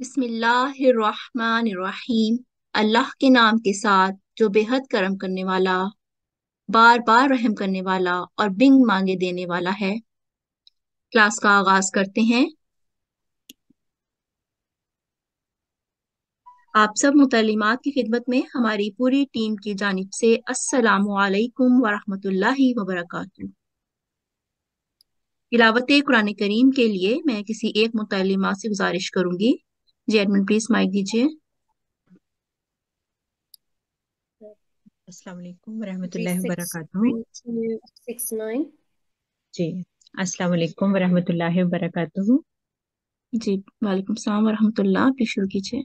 बिस्मिल्लाहिर्रहमानिर्रहीम अल्लाह के नाम के साथ जो बेहद करम करने वाला बार बार रहम करने वाला और बिंग मांगे देने वाला है क्लास का आगाज करते हैं आप सब मुतलिमात की खिदमत में हमारी पूरी टीम की जानब से असलकम वरहमतुल्लाहि वबरकatuh तिलावत कुरान करीम के लिए मैं किसी एक मुतलिमा से गुजारिश करूंगी जी एडमिन प्लीज माइक दीजिए अस्सलाम वालेकुम रहमतुल्लाहि व जी अस्सलाम वालेकुम रहमतुल्लाहि व जी वालेकुम सलाम वरहमतुल्लाह शुरू कीजिए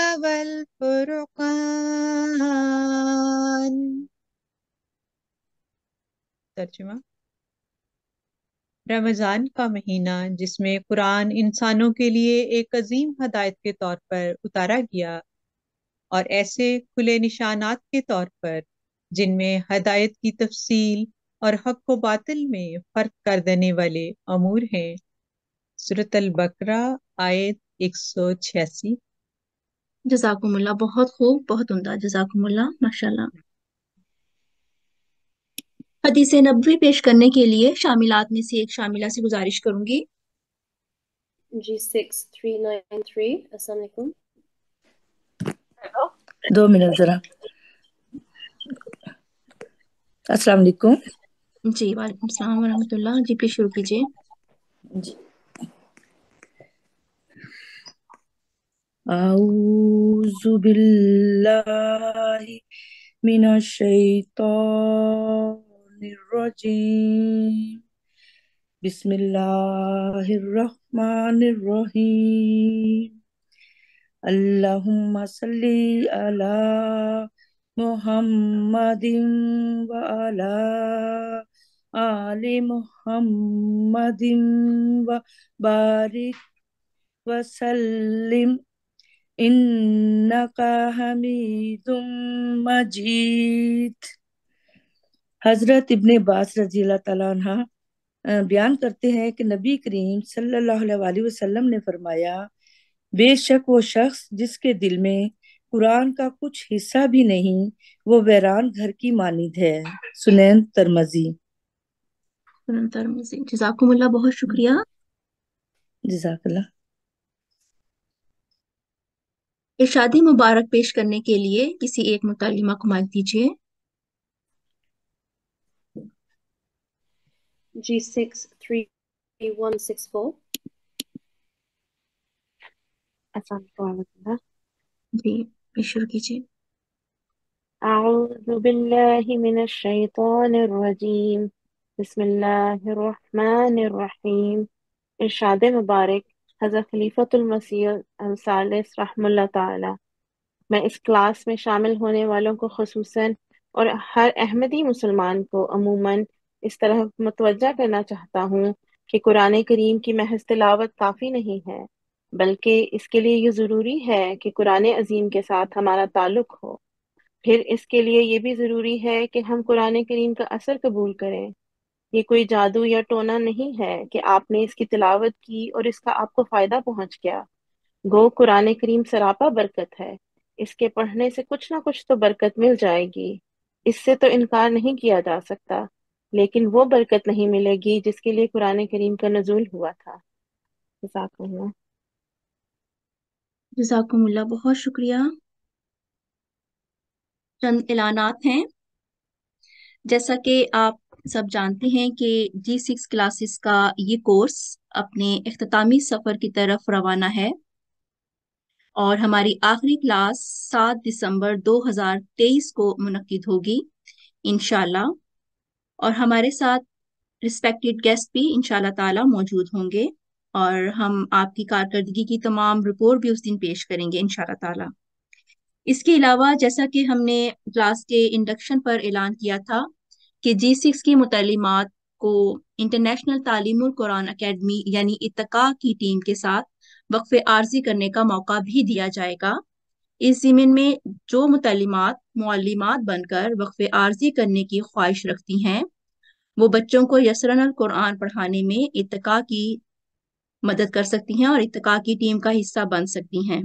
फुरकान तर्जुमा रमज़ान का महीना जिसमें कुरान इंसानों के लिए एक अजीम हदायत के तौर पर उतारा गया और ऐसे खुले निशानात के तौर पर जिनमें हदायत की तफसील और हक व बातिल में फ़र्क कर देने वाले अमूर हैं सूरत अल बकरा आयत एक सौ छियासी जजाकुमुल्ला बहुत खूब बहुत उमदा जजाकुमुल्ला माशाल्लाह हदीस नबी पेश करने के लिए शामिलात में से एक शामिला से गुजारिश करूंगी G six three nine three असलकुम दो मिनट जरा अस्सलाम वालेकुम जी वालेकुम सलाम वरहमतुल्लाह जी प्लीज शुरू कीजिए जी أعوذ بالله من الشيطان الرجيم بسم الله الرحمن الرحيم اللهم صل على محمد وعلى آل محمد وبارك وسلم इन्नका हमीदुम मजीद हजरत इब्ने बास रजी तला बयान करते हैं कि नबी करीम सल्लल्लाहु अलैहि वसल्लम ने फरमाया बेशक वो शख्स जिसके दिल में कुरान का कुछ हिस्सा भी नहीं वो वैरान घर की मानिद है सुनैन तरमजी सुनैन तरमजी जजाकुमुल्ला बहुत शुक्रिया जजाकल्ला इर्शादी मुबारक पेश करने के लिए किसी एक मुतलमा को माइक दीजिए G six three one six four जी शुरू कीजिए أعوذ بالله मुबारक हज़रत खलीफतुलमसीह रहमल्ला मैं इस क्लास में शामिल होने वालों को खसूस और हर अहमदी मुसलमान को अमूमन इस तरह मतवजह करना चाहता हूँ कि कुरान करीम की महज तिलावत काफ़ी नहीं है बल्कि इसके लिए ये ज़रूरी है कि कुरान अजीम के साथ हमारा ताल्लुक़ हो फिर इसके लिए ये भी ज़रूरी है कि हम कुरान करीम का असर कबूल करें ये कोई जादू या टोना नहीं है कि आपने इसकी तिलावत की और इसका आपको फायदा पहुंच गया गो कुरान करीम सरापा बरकत है इसके पढ़ने से कुछ ना कुछ तो बरकत मिल जाएगी इससे तो इनकार नहीं किया जा सकता लेकिन वो बरकत नहीं मिलेगी जिसके लिए कुरान करीम का नजूल हुआ था जजाकुल्ला जजाकुल्ला बहुत शुक्रिया चंद ऐलानात हैं जैसा कि आप सब जानते हैं कि जी सिक्स क्लासेस का ये कोर्स अपने अख्तामी सफ़र की तरफ रवाना है और हमारी आखिरी क्लास सात दिसंबर 2023 को मनद होगी इनशाला और हमारे साथ रिस्पेक्टेड गेस्ट भी इनशाला ताला मौजूद होंगे और हम आपकी कारकर्दगी की तमाम रिपोर्ट भी उस दिन पेश करेंगे इनशाला ताला इसके अलावा जैसा कि हमने क्लास के इंडक्शन पर ऐलान किया था कि जी सिक्स की मुतलिमात को इंटरनेशनल तालीम कुरान अकेडमी यानी इतका की टीम के साथ वक्फ आर्जी करने का मौका भी दिया जाएगा इस ज़मीन में जो मुतलिमात मौलिमात बनकर वक्फ आर्जी करने की ख्वाहिश रखती हैं वो बच्चों को यसरन कुरान पढ़ाने में इतका की मदद कर सकती हैं और इतका की टीम का हिस्सा बन सकती हैं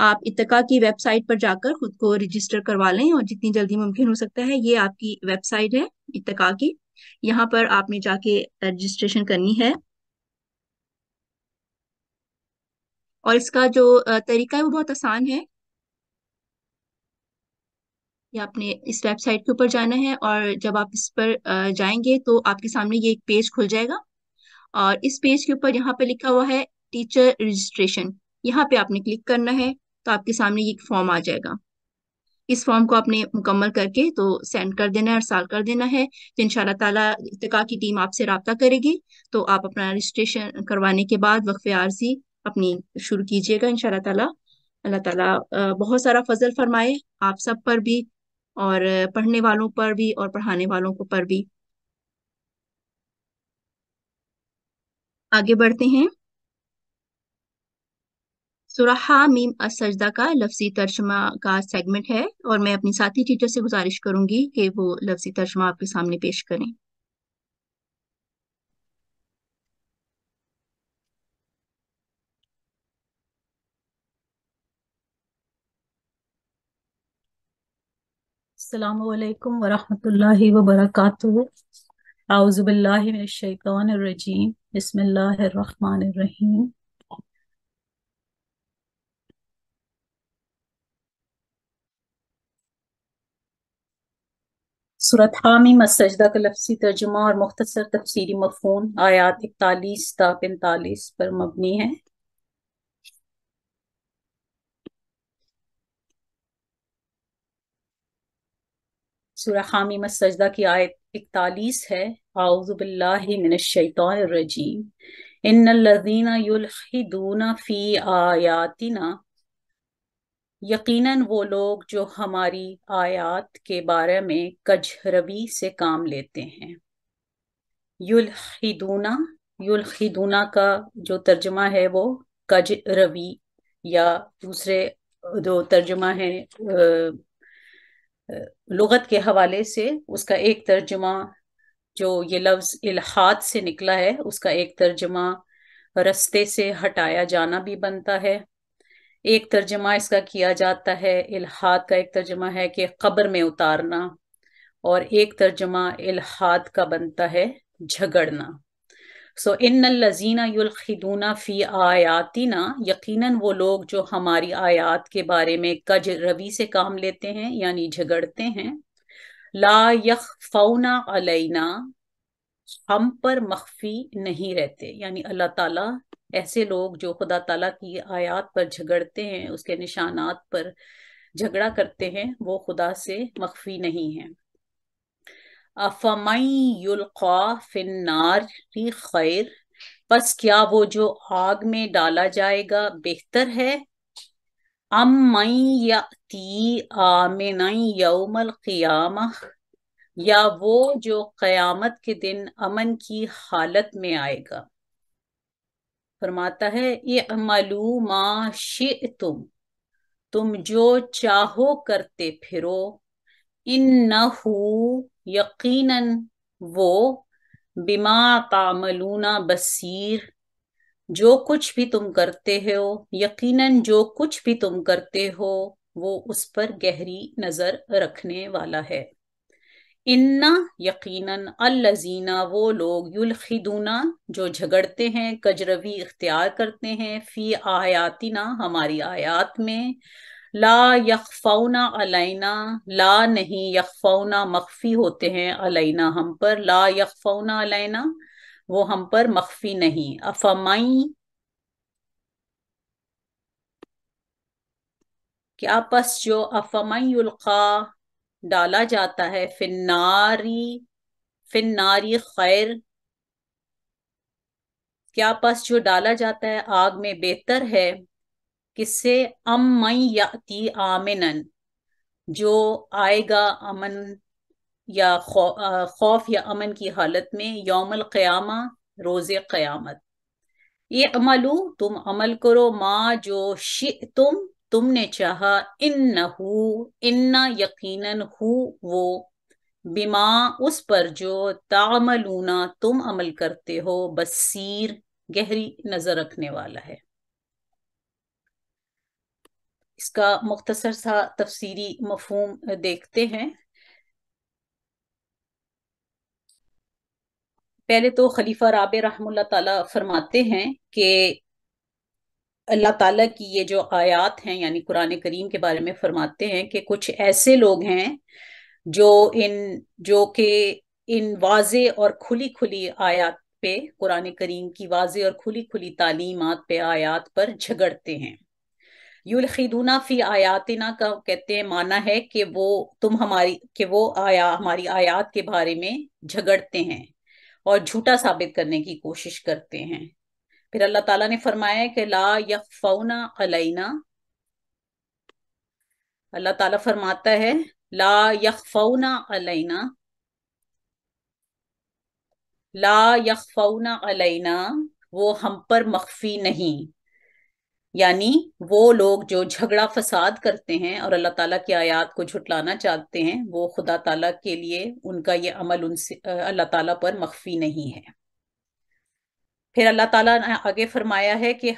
आप इतका की वेबसाइट पर जाकर खुद को रजिस्टर करवा लें और जितनी जल्दी मुमकिन हो सकता है ये आपकी वेबसाइट है इतका की यहाँ पर आपने जाके रजिस्ट्रेशन करनी है और इसका जो तरीका है वो बहुत आसान है ये आपने इस वेबसाइट के ऊपर जाना है और जब आप इस पर जाएंगे तो आपके सामने ये एक पेज खुल जाएगा और इस पेज के ऊपर यहाँ पर लिखा हुआ है टीचर रजिस्ट्रेशन यहाँ पे आपने क्लिक करना है तो आपके सामने ये फॉर्म आ जाएगा इस फॉर्म को आपने मुकम्मल करके तो सेंड कर देना है और साल कर देना है तो इन शाह तला की टीम आपसे रबता करेगी तो आप अपना रजिस्ट्रेशन करवाने के बाद वक्फ आरजी अपनी शुरू कीजिएगा इन तला अल्लाह ताला बहुत सारा फजल फरमाए आप सब पर भी और पढ़ने वालों पर भी और पढ़ाने वालों को पर भी आगे बढ़ते हैं सुराहा मीम असजदा का लफ्जी तर्जमा का सेगमेंट है और मैं अपनी साथी टीचर से गुजारिश करूंगी कि वो लफ्जी तर्जमा आपके सामने पेश करें अल्लाम वरहमतुल्लाहि वबरकातुहु आउज़ुबिल्लाहि मिनश्शैतानिर्रजीम रहीम सूरत हामी मसजदा का लफ्सी तर्जुमा और मुख्तसर तफसीरी मफून आयात इकतालीस ता पैंतालीस पर मबनी है सूरह हामी मसजदा की आयत इकतालीस है आउज़बिल्लाशैतरजीम इन लजीना युलहिदूना फ़ी आयातिना यकीनन वो लोग जो हमारी आयात के बारे में कजरवी से काम लेते हैं युलखिदूना युलखिदूना का जो तर्जमा है वो कजरवी या दूसरे जो तर्जमा है लगत के हवाले से उसका एक तर्जमा जो ये लफ्ज़ इलाहाद से निकला है उसका एक तर्जमा रस्ते से हटाया जाना भी बनता है एक तर्जमा इसका किया जाता है इलाहाद का एक तर्जमा है कि कब्र में उतारना और एक तर्जमा इलाहाद का बनता है झगड़ना सो इन लजीना युलखिदूना फ़ी आयातिना यकीनन वो लोग जो हमारी आयात के बारे में कज रवि से काम लेते हैं यानी झगड़ते हैं ला यख फौना अलैना हम पर मख्फी नहीं रहते यानी अल्लाह ताला ऐसे लोग जो खुदा तला की आयात पर झगड़ते हैं उसके निशानात पर झगड़ा करते हैं वो खुदा से मख्फी नहीं है अफमई खैर बस क्या वो जो आग में डाला जाएगा बेहतर है अमई या ती आमिन यौमल क्याम या वो जो क़यामत के दिन अमन की हालत में आएगा फरमाता है ये मालूमा शि तुम तुम जो चाहो करते फिरो इन नहू यकीनन वो बिमा तामलूना बसीर जो कुछ भी तुम करते हो यकीनन जो कुछ भी तुम करते हो वो उस पर गहरी नजर रखने वाला है इन्ना यकीनन अल्लजीना वो लोग युलखिदुना जो झगड़ते हैं कजरवी इख्तियार करते हैं फी आयातिना हमारी आयात में ला यखफाउना अलैना ला नहीं यखफाउना मख्फी होते हैं अलैना हम पर ला यखफाउना अलैना वो हम पर मख्फी नहीं अफमाई क्या पस जो उल्का डाला जाता है फिनारी फिनारी खैर क्या पस जो डाला जाता है आग में बेहतर है किससे अम याति आमिनन जो आएगा अमन या खौ, खौफ या अमन की हालत में यौमल क्यामा रोजे क़यामत ये अमलू तुम अमल करो माँ जो शि तुम तुमने चाहा इन हु इन्ना यकीनन हो वो बिमा उस पर जो तामलूना तुम अमल करते हो बसीर गहरी नजर रखने वाला है इसका मुख्तसर सा तफसीरी मफहम देखते हैं पहले तो खलीफा राब रहमुल्ला ताला फरमाते हैं कि अल्लाह ताला की ये जो आयात हैं यानी कुरान करीम के बारे में फरमाते हैं कि कुछ ऐसे लोग हैं जो इन जो कि इन वाजे और खुली खुली आयात पे कुरान करीम की वाजे और खुली खुली तालीमत पे आयात पर झगड़ते हैं युलखीदूना फी आयातना का कहते हैं माना है कि वो तुम हमारी कि वो आया हमारी आयात के बारे में झगड़ते हैं और झूठा साबित करने की कोशिश करते हैं फिर अल्लाह ताला ने फरमाया कि ला यफना अलैना अल्लाह ताला फरमाता है ला यफना अलैना ला यफना अलैना वो हम पर मख्फी नहीं यानी वो लोग जो झगड़ा फसाद करते हैं और अल्लाह ताला की आयत को झुटलाना चाहते हैं वो खुदा ताला के लिए उनका ये अमल उनसे अल्लाह ताला पर मख्फी नहीं है फिर अल्लाह ताला ने आगे फरमाया है कि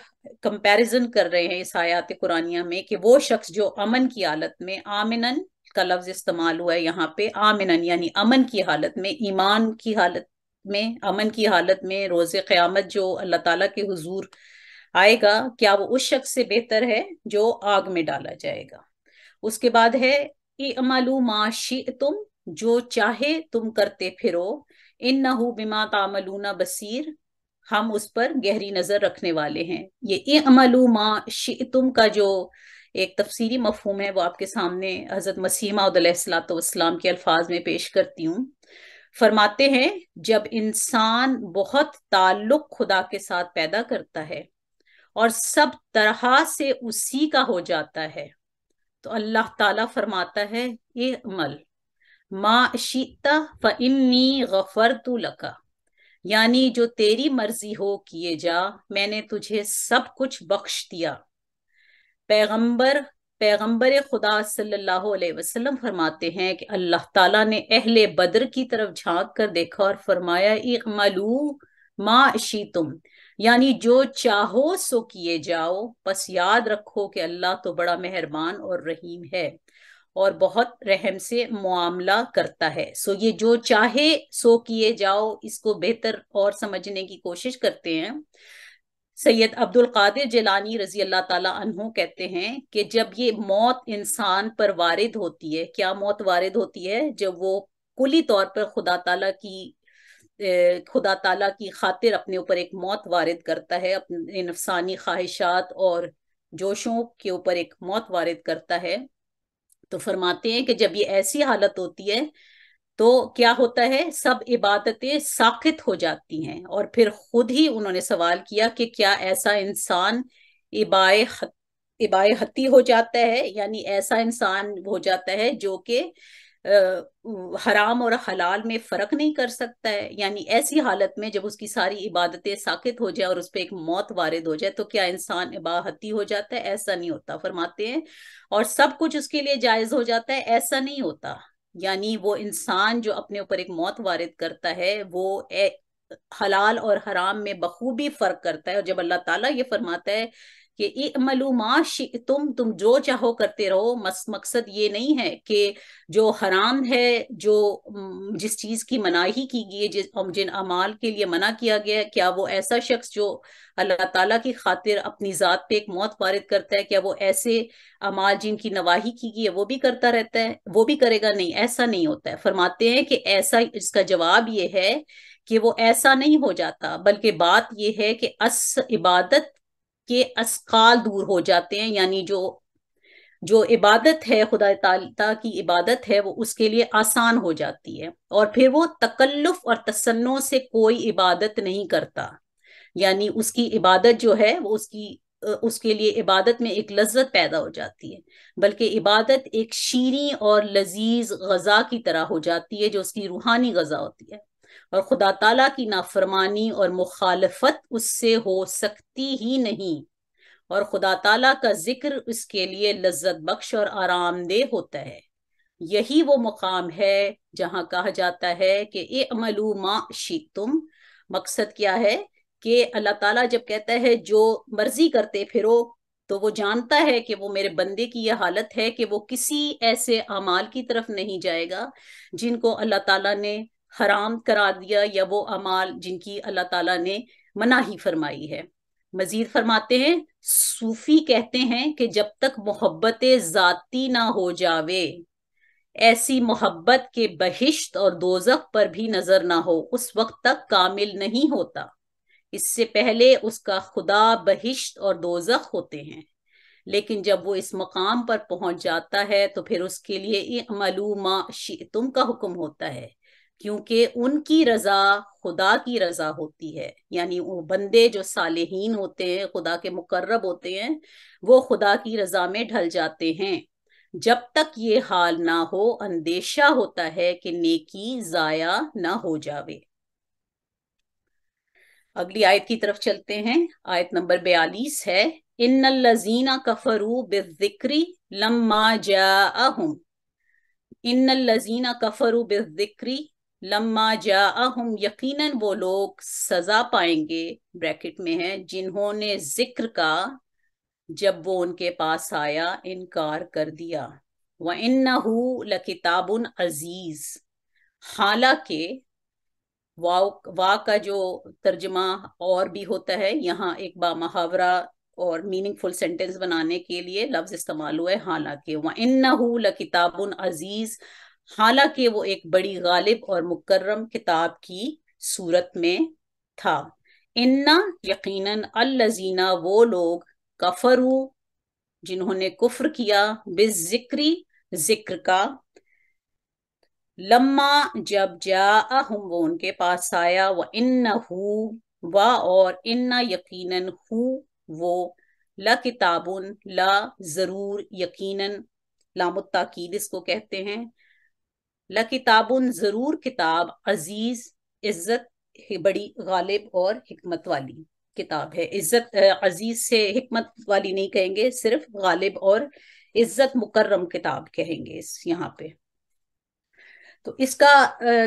कंपैरिजन कर रहे हैं इस आयात कुरानिया में कि वो शख्स जो अमन की हालत में आमिनन का लफ्ज इस्तेमाल हुआ है यहाँ पे आमिनन यानी अमन की हालत में ईमान की हालत में अमन की हालत में रोज़ क्यामत जो अल्लाह ताला के हुजूर आएगा क्या वो उस शख्स से बेहतर है जो आग में डाला जाएगा उसके बाद है ई इमालू माशी तुम जो चाहे तुम करते फिरो इन नहू बिमा तामलूना बसीर हम उस पर गहरी नजर रखने वाले हैं ये ए अमलू माँ तुम का जो एक तफसीरी मफहम है वो आपके सामने हजरत मसीमासलाम के अल्फाज में पेश करती हूँ फरमाते हैं जब इंसान बहुत ताल्लुक खुदा के साथ पैदा करता है और सब तरह से उसी का हो जाता है तो अल्लाह ताला फरमाता है ये अमल माँ शीता फ़ इन्नी गफर तू लका यानी जो तेरी मर्जी हो किए जा मैंने तुझे सब कुछ बख्श दिया पैगंबर पैगंबर खुदा सल्लल्लाहु अलैहि वसल्लम फरमाते हैं कि अल्लाह ताला ने अहले बद्र की तरफ झांक कर देखा और फरमाया इमलू मा शी तुम यानी जो चाहो सो किए जाओ बस याद रखो कि अल्लाह तो बड़ा मेहरबान और रहीम है और बहुत रहम से मामला करता है सो ये जो चाहे सो किए जाओ इसको बेहतर और समझने की कोशिश करते हैं सैयद अब्दुल कादिर जलानी रजी अल्लाह ताला अनहो कहते हैं कि जब ये मौत इंसान पर वारिद होती है क्या मौत वारिद होती है जब वो कुली तौर पर खुदा ताला की खुदा ताला की खातिर अपने ऊपर एक मौत वारिद करता है अपने नफसानी ख्वाहिशात और जोशों के ऊपर एक मौत वारिद करता है तो फरमाते हैं कि जब ये ऐसी हालत होती है तो क्या होता है सब इबादतें साखित हो जाती हैं और फिर खुद ही उन्होंने सवाल किया कि क्या ऐसा इंसान इबाए हत, इबाए हती हो जाता है यानी ऐसा इंसान हो जाता है जो कि हराम और हलाल में फ़र्क नहीं कर सकता है यानी ऐसी हालत में जब उसकी सारी इबादतें साकित हो जाए और उस पर एक मौत वारिद हो जाए तो क्या इंसान इबाहती हो जाता है ऐसा नहीं होता फरमाते हैं और सब कुछ उसके लिए जायज़ हो जाता है ऐसा नहीं होता यानी वो इंसान जो अपने ऊपर एक मौत वारिद करता है वो ए, हलाल और हराम में बखूबी फ़र्क करता है और जब अल्लाह ताला ये फरमाता है कि इमलू तुम तुम जो चाहो करते रहो मस मकसद ये नहीं है कि जो हराम है जो जिस चीज की मनाही की गई है जिन अमाल के लिए मना किया गया है क्या वो ऐसा शख्स जो अल्लाह ताला की खातिर अपनी ज़ात पे एक मौत पारित करता है क्या वो ऐसे अमाल जिनकी नवाही की गई है वो भी करता रहता है वो भी करेगा नहीं ऐसा नहीं होता है फरमाते हैं कि ऐसा इसका जवाब ये है कि वो ऐसा नहीं हो जाता बल्कि बात यह है कि अस इबादत के असकाल दूर हो जाते हैं यानी जो जो इबादत है खुदा तला की इबादत है वो उसके लिए आसान हो जाती है और फिर वो तकल्लुफ और तसन्नों से कोई इबादत नहीं करता यानी उसकी इबादत जो है वो उसकी उसके लिए इबादत में एक लज्जत पैदा हो जाती है बल्कि इबादत एक शीरी और लजीज गजा की तरह हो जाती है जो उसकी रूहानी गजा होती है और खुदा तला की नाफरमानी और मुखालफत उससे हो सकती ही नहीं और खुदा तला का जिक्र उसके लिए लज्जत बख्श और आरामदेह होता है यही वो मुकाम है जहां कहा जाता है कि ए अमलू माशी तुम मकसद क्या है कि अल्लाह ताला जब कहता है जो मर्जी करते फिरो तो वो जानता है कि वो मेरे बंदे की यह हालत है कि वो किसी ऐसे अमाल की तरफ नहीं जाएगा जिनको अल्लाह ताला ने हराम करा दिया या वो अमाल जिनकी अल्लाह ताला ने मनाही फरमाई है मजीद फरमाते हैं सूफी कहते हैं कि जब तक मोहब्बत जाती ना हो जावे ऐसी मोहब्बत के बहिश्त और दोजक पर भी नजर ना हो उस वक्त तक कामिल नहीं होता इससे पहले उसका खुदा बहिश्त और दोजक होते हैं लेकिन जब वो इस मकाम पर पहुंच जाता है तो फिर उसके लिए मलूमा तुम का हुक्म होता है क्योंकि उनकी रजा खुदा की रजा होती है यानी वो बंदे जो सालेहीन होते हैं खुदा के मुकर्रब होते हैं वो खुदा की रजा में ढल जाते हैं जब तक ये हाल ना हो अंदेशा होता है कि नेकी जाया ना हो जावे अगली आयत की तरफ चलते हैं आयत नंबर बयालीस है इन लजीना कफरू बिक्री लम्मा जाहम इन लजीना कफरू बिक्री लम्मा अहम यकीन वो लोग सजा पाएंगे ब्रैकेट में है जिन्होंने जिक्र का जब वो उनके पास आया इनकार कर दिया व इन्ना लकिताबन अजीज हालांकि वाह वा का जो तर्जमा और भी होता है यहाँ एक बा मुहावरा और मीनिंगफुल सेंटेंस बनाने के लिए लफ्ज इस्तेमाल हुआ है हालांकि व इन्ना लकिताबन अजीज हालांकि वो एक बड़ी गालिब और मुकर्रम किताब की सूरत में था इन्ना यकीनन अल्लजीना वो लोग कफरू जिन्होंने कुफर किया बिजिक्री जिक्र का लम्मा जब जा हम वो उनके पास आया व इन्ना हु वा और इन्ना यकीनन हु वो ला किताबुन ला जरूर यकीनन लामुत्ताकीद इसको कहते हैं ल जरूर किताब अजीज इज्जत बड़ी गालिब और हमत वाली किताब है इज्जत अजीज से हमत वाली नहीं कहेंगे सिर्फ गालिब और इज्जत मुकर्रम किताब कहेंगे इस यहाँ पे तो इसका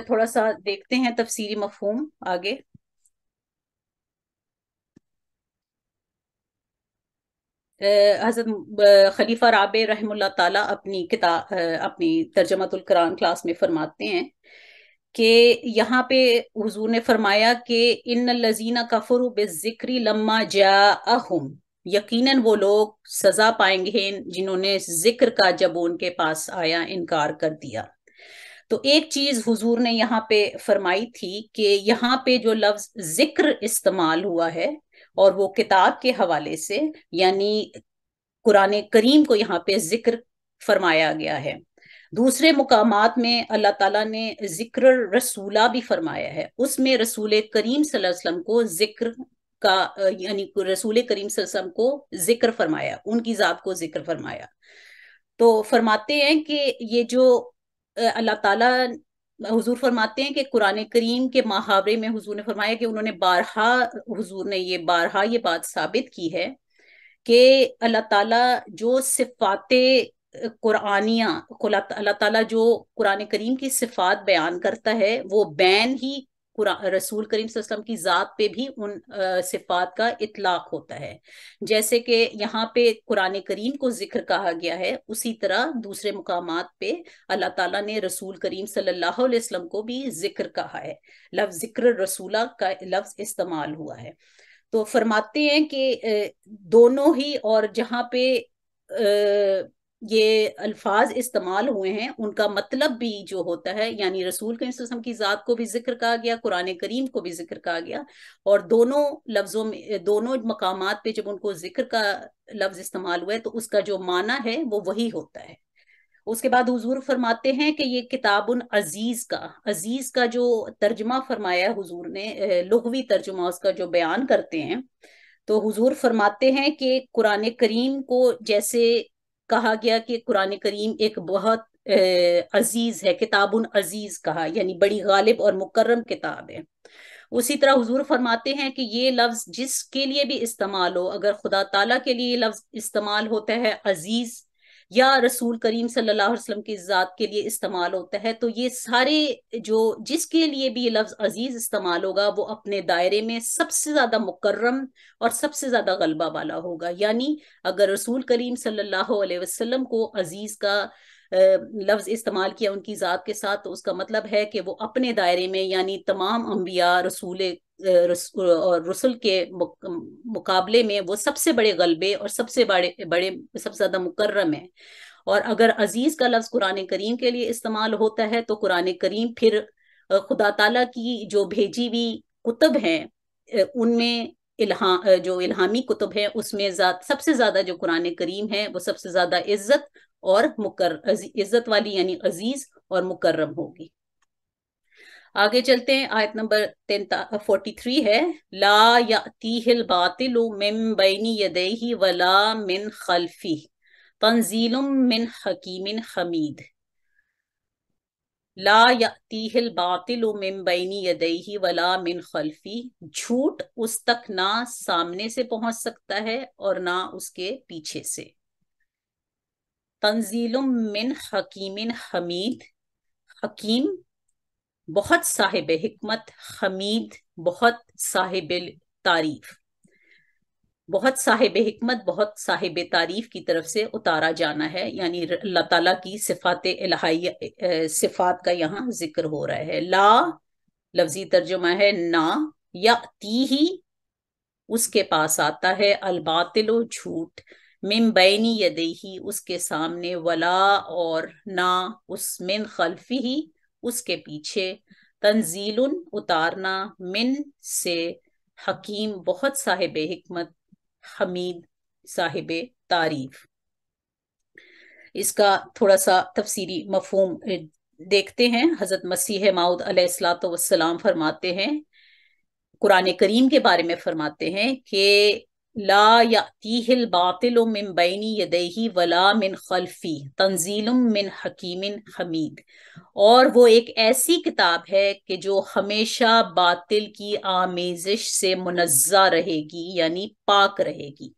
थोड़ा सा देखते हैं तफसीरी मफहूम आगे हज़रत खलीफा राब रहमुल्ला ताला अपनी किताब अपनी तर्जमतुल कुरान क्लास में फरमाते हैं कि यहाँ पे हुजूर ने फरमाया कि इन लजीना कफर बिक्री लम्मा अहम यकीनन वो लोग सजा पाएंगे जिन्होंने जिक्र का जब उनके पास आया इनकार कर दिया तो एक चीज हुजूर ने यहाँ पे फरमाई थी कि यहाँ पे जो लफ्ज जिक्र इस्तेमाल हुआ है और वो किताब के हवाले से यानी कुरान करीम को यहाँ पे जिक्र फरमाया गया है दूसरे मुकाम में अल्लाह ताला ने जिक्र रसूला भी फरमाया है उसमें रसूल करीम वसल्लम को जिक्र का यानी रसूल करीम वसल्लम को जिक्र फरमाया उनकी ज़ात को जिक्र फरमाया तो फरमाते हैं कि ये जो अल्लाह ताला हुजूर फरमाते हैं कि कुरान करीम के मुहावरे में हुजूर ने फरमाया कि उन्होंने बारहा हुजूर ने ये बारहा ये बात साबित की है कि अल्लाह ताला जो सिफात कुरानिया अल्लाह ताला जो कुरान करीम की सिफात बयान करता है वो बैन ही रसूल करीम वसल्लम की ज़ात पे भी उन सिफात का इतलाक होता है जैसे कि यहाँ पे कुरान करीम को जिक्र कहा गया है उसी तरह दूसरे मुकाम पे अल्लाह ताला ने रसूल करीम सल्लल्लाहु अलैहि वसल्लम को भी जिक्र कहा है लफ्ज जिक्र रसूला का लफ्ज इस्तेमाल हुआ है तो फरमाते हैं कि दोनों ही और जहाँ पे ये अल्फाज इस्तेमाल हुए हैं उनका मतलब भी जो होता है यानी रसूल करीम की ज़ात को भी जिक्र कहा गया कुरान करीम को भी जिक्र कहा गया और दोनों लफ्ज़ों में दोनों मकाम पे जब उनको जिक्र का लफ्ज़ इस्तेमाल हुआ है तो उसका जो माना है वो वही होता है उसके बाद हुजूर फरमाते हैं कि ये किताब उन अजीज का अजीज का जो तर्जमा फरमाया हुजूर ने लघवी तर्जुमा उसका जो बयान करते हैं तो हुजूर फरमाते हैं कि कुरान करीम को जैसे कहा गया कि कुरान करीम एक बहुत अजीज है किताबन अजीज कहा यानी बड़ी गालिब और मुकर्रम किताब है उसी तरह हुजूर फरमाते हैं कि ये लफ्ज जिसके लिए भी इस्तेमाल हो अगर खुदा ताला के लिए लफ्ज इस्तेमाल होता है अजीज या रसूल करीम सल्लल्लाहु अलैहि वसल्लम की ज़ात के लिए इस्तेमाल होता है तो ये सारे जो जिसके लिए भी ये लफ्ज़ अजीज़ इस्तेमाल होगा वो अपने दायरे में सबसे ज़्यादा मुकर्रम और सबसे ज़्यादा गलबा वाला होगा यानी अगर रसूल करीम सल्लल्लाहु अलैहि वसल्लम को अजीज़ का लफ्ज इस्तेमाल किया उनकी ज़ात के साथ तो उसका मतलब है कि वो अपने दायरे में यानी तमाम अम्बिया रसूल और रसुल के मुकाबले में वो सबसे बड़े गलबे और सबसे बड़े बड़े सबसे ज़्यादा मुकर्रम है और अगर अजीज का लफ्ज़ कुरान करीम के लिए इस्तेमाल होता है तो कुरान करीम फिर खुदा तला की जो भेजी हुई कुतुब हैं उनमें इल्हा जो इल्हामी कुतुब है उसमें सबसे ज़्यादा जो कुरान करीम है वो सबसे ज़्यादा इज्जत और मुकर इज्जत वाली यानी अजीज और मुकर्रम होगी आगे चलते हैं आयत नंबर फोर्टी थ्री है ला बातिलु मिन बैनी यदैहि वला मिन खल्फी तंजीलुम मिन हकीमिन हमीद ला बातिलु मिन बैनी वला मिन खल्फी झूठ उस तक ना सामने से पहुंच सकता है और ना उसके पीछे से तंजीलुम मिन हकीमिन हमीद हकीम बहुत साहिब हिकमत हमीद बहुत साहिब तारीफ बहुत साहिब हिकमत बहुत साहिब तारीफ की तरफ से उतारा जाना है यानी अल्लाह तला की सिफात इलाही सिफात का यहाँ जिक्र हो रहा है ला लफ्जी तर्जुमा है ना या ती ही उसके पास आता है अलबातिलो झूठ मिम बैनी यदेही उसके सामने वला और ना उस मिन खल्फी ही उसके पीछे तंजील उतारना मिन से हकीम बहुत साहिब हमत हमीद साहिब तारीफ इसका थोड़ा सा तफसीरी मफहम देखते हैं हज़रत मसीह माउद अलैहिस्सलाम फरमाते हैं कुरान करीम के बारे में फरमाते हैं कि ला यातिहिल बातिल मिन बैनी यदैही वला मिन खल्फी तंजील मिन हकीमिन हमीद और वो एक ऐसी किताब है कि जो हमेशा बातिल की आमेजिश से मुनज़ा रहेगी यानी पाक रहेगी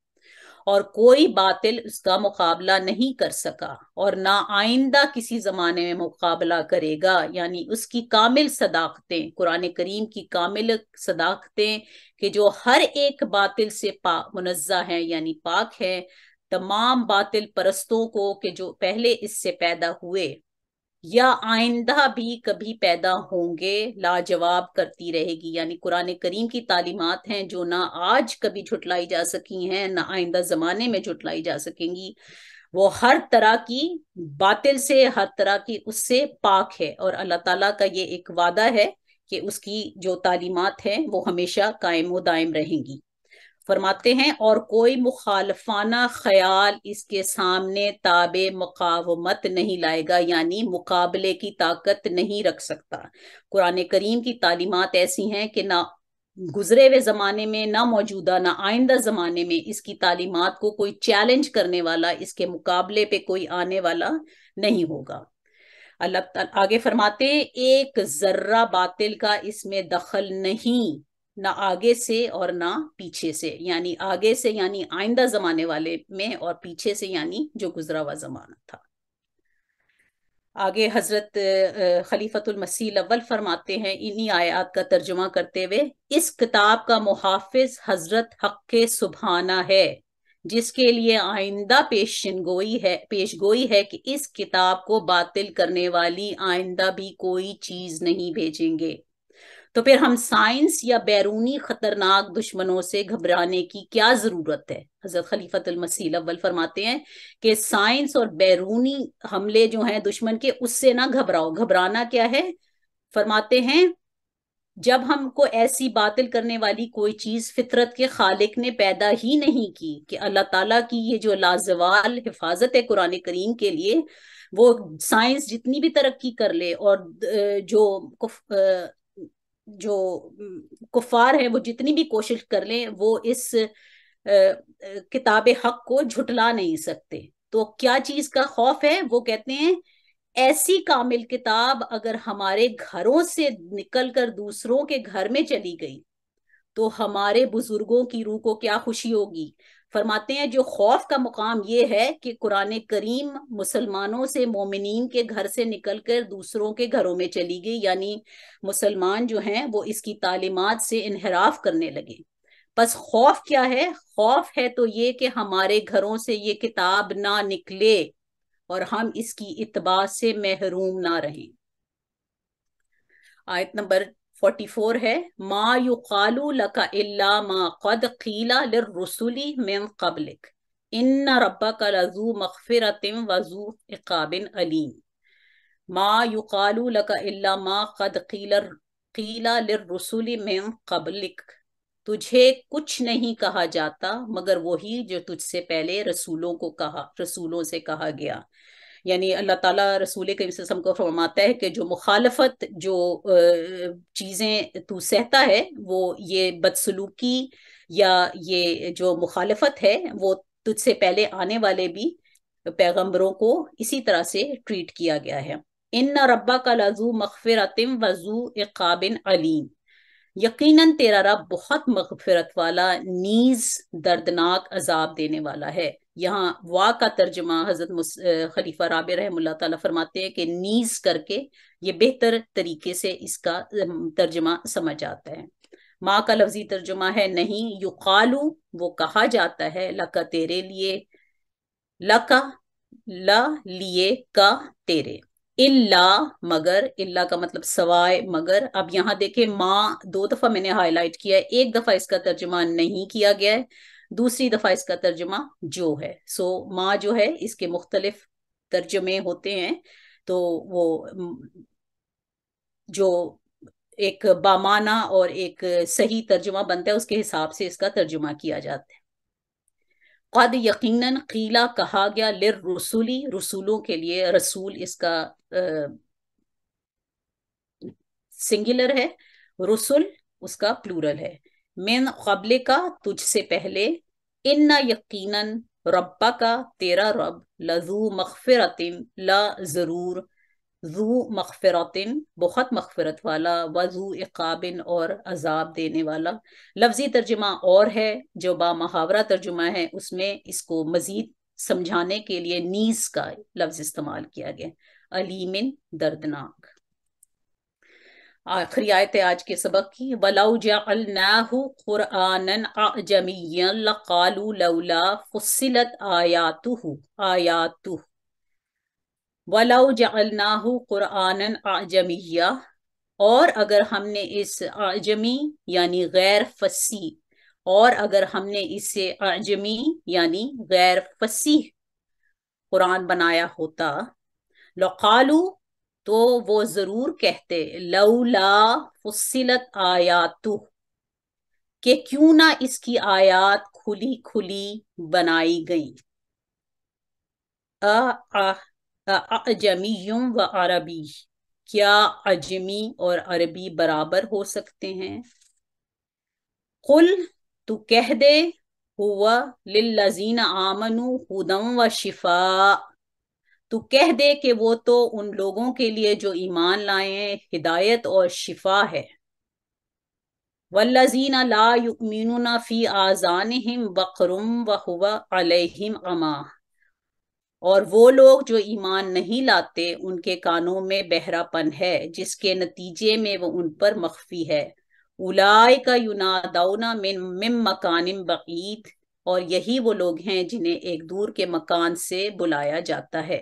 और कोई बातिल उसका मुकाबला नहीं कर सका और ना आइंदा किसी जमाने में मुकाबला करेगा यानी उसकी कामिल सदाकतें कुरान करीम की कामिल सदाकतें कि जो हर एक बातिल से पा मुनज़ा है यानी पाक है तमाम बातिल परस्तों को कि जो पहले इससे पैदा हुए या आइंदा भी कभी पैदा होंगे लाजवाब करती रहेगी यानी कुरान करीम की तालीमत हैं जो ना आज कभी झुटलाई जा सकी हैं ना आइंदा जमाने में झुटलाई जा सकेंगी वो हर तरह की बातिल से हर तरह की उससे पाक है और अल्लाह ताला का ये एक वादा है कि उसकी जो तालीमत है वो हमेशा कायम व दायम रहेंगी फरमाते हैं और कोई मुखालफाना ख्याल इसके सामने ताब मुकावमत नहीं लाएगा यानी मुकाबले की ताकत नहीं रख सकता कुरान करीम की तालीमत ऐसी हैं कि ना गुजरे हुए जमाने में ना मौजूदा ना आइंदा जमाने में इसकी तालीमत को कोई चैलेंज करने वाला इसके मुकाबले पे कोई आने वाला नहीं होगा अल्लाह आगे फरमाते एक जर्रा बातिल का इसमें दखल नहीं ना आगे से और ना पीछे से यानी आगे से यानी आइंदा जमाने वाले में और पीछे से यानी जो गुजरा हुआ जमाना था आगे हजरत खलीफतुल मसीह अव्वल फरमाते हैं इन्हीं आयात का तर्जुमा करते हुए इस किताब का मुहाफिज हजरत हक सुबहाना है जिसके लिए आइंदा पेशन गोई है पेश गोई है कि इस किताब को बातिल करने वाली आइंदा भी कोई चीज नहीं भेजेंगे तो फिर हम साइंस या बैरूनी खतरनाक दुश्मनों से घबराने की क्या जरूरत है हजरत खलीफत मसील अव्वल फरमाते हैं कि साइंस और बैरूनी हमले जो हैं दुश्मन के उससे ना घबराओ घबराना क्या है फरमाते हैं जब हमको ऐसी बातिल करने वाली कोई चीज फितरत के खालिक ने पैदा ही नहीं की कि अल्लाह ताला की ये जो लाजवाल हिफाजत है कुरान करीम के लिए वो साइंस जितनी भी तरक्की कर ले और जो जो कुफार हैं वो जितनी भी कोशिश कर लें वो इस किताब हक को झुटला नहीं सकते तो क्या चीज का खौफ है वो कहते हैं ऐसी कामिल किताब अगर हमारे घरों से निकल कर दूसरों के घर में चली गई तो हमारे बुजुर्गों की रूह को क्या खुशी होगी फरमाते हैं जो खौफ का मुकाम ये है कि कुरान करीम मुसलमानों से मोमिन के घर से निकलकर दूसरों के घरों में चली गई यानी मुसलमान जो हैं वो इसकी तालीमत से इनहराफ करने लगे बस खौफ क्या है खौफ है तो ये कि हमारे घरों से ये किताब ना निकले और हम इसकी इतबा से महरूम ना रहें आयत नंबर है मा युकालू लका मा कद मिन कबलिक इन रब्बा का लजू वजू इकाबिन अलीम मा युकालू लका मिन कबलिक तुझे कुछ नहीं कहा जाता मगर वही जो तुझसे पहले रसूलों को कहा रसूलों से कहा गया यानी अल्लाह ताला रसूल करीम को फरमाता है कि जो मुखालफत जो चीज़ें तू सहता है वो ये बदसलूकी या ये जो मुखालफत है वो तुझसे पहले आने वाले भी पैगम्बरों को इसी तरह से ट्रीट किया गया है इन न रब्बा का लाजू मखफिरतिम वजू काबिन अलीम यकीनन तेरा रब बहुत मगफरत वाला नीज दर्दनाक अजाब देने वाला है यहाँ वा का तर्जमा हजरत खलीफा राब रहमल्ला तरमाते फरमाते हैं कि नीज करके ये बेहतर तरीके से इसका तर्जमा समझ आता है माँ का लफ्जी तर्जुमा है नहीं युकालू वो कहा जाता है लका तेरे लिए लका ला लिए का तेरे इल्ला मगर इल्ला का मतलब सवाए मगर अब यहाँ देखे माँ दो दफा मैंने हाईलाइट किया है एक दफा इसका तर्जुमा नहीं किया गया है दूसरी दफा इसका तर्जमा जो है सो माँ जो है इसके मुख्तलिफ तर्जमे होते हैं तो वो जो एक बामाना और एक सही तर्जुमा बनता है उसके हिसाब से इसका तर्जुमा किया जाता है कद यकीनन कीला कहा गया लिर रसूली रसूलों के लिए रसूल इसका सिंगुलर है रसुल उसका प्लूरल है मिन कबले का तुझसे पहले इन्ना यकीनन रब्बा का तेरा रब लजू मखफिरतिन ला जरूर जू मखफिरतिन बहुत मखफिरत वाला वजू इकाबिन और अजाब देने वाला लफ्जी तर्जुमा और है जो बा मुहावरा तर्जुमा है उसमें इसको मजीद समझाने के लिए नीस का लफ्ज इस्तेमाल किया गया अलीमिन दर्दनाक आखिरी आयत आज के सबक की वलाउ जअलनाहु कुरानन अजमियन लकालू लौला फुसिलत आयातुहु आयातु वलाउ जअलनाहु कुरानन अजमिया और अगर हमने इस आजमी यानी गैर फसी और अगर हमने इसे आजमी यानी गैर फसी कुरान बनाया होता लकालू तो वो जरूर कहते लौला फुसिलत आयातु के क्यों ना इसकी आयात खुली खुली बनाई गई अजमीयुम व अरबी क्या अजमी और अरबी बराबर हो सकते हैं कुल तू कह दे हुआ लिल्लजीन आमनु हुदम व शिफा तो कह दे कि वो तो उन लोगों के लिए जो ईमान लाए हिदायत और शिफा है वल्लजीना ला युमिनुना फी आजान हिम बकरुम वहुआ अमा और वो लोग जो ईमान नहीं लाते उनके कानों में बहरापन है जिसके नतीजे में वो उन पर मख्फी है उलाय का मिन मिम मकानिम बकीत और यही वो लोग हैं जिन्हें एक दूर के मकान से बुलाया जाता है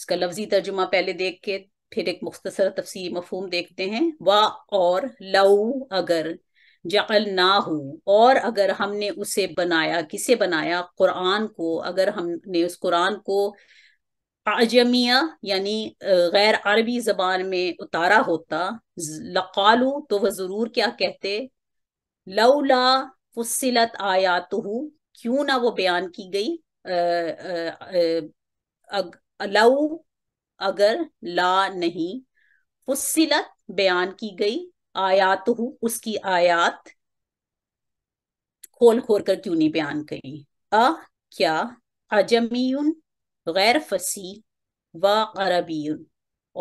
इसका लफ्जी तर्जुमा पहले देख के फिर एक मुख्तसर तफसी मफहम देखते हैं वाह और लऊ अगर जकल ना हो और अगर हमने उसे बनाया किसे बनाया कुरान को अगर हमने उस कुरान को अजमिया यानी गैर अरबी जबान में उतारा होता लकालू तो वह ज़रूर क्या कहते लौला फुसिलत आयात क्यों ना वो बयान की गई आ, आ, आ, अलाउ अगर ला नहीं फुसिलत बयान की गई आयात उसकी आयात खोल खोल कर क्यों नहीं बयान करी अ क्या अजमीन गैर फसी व अरबी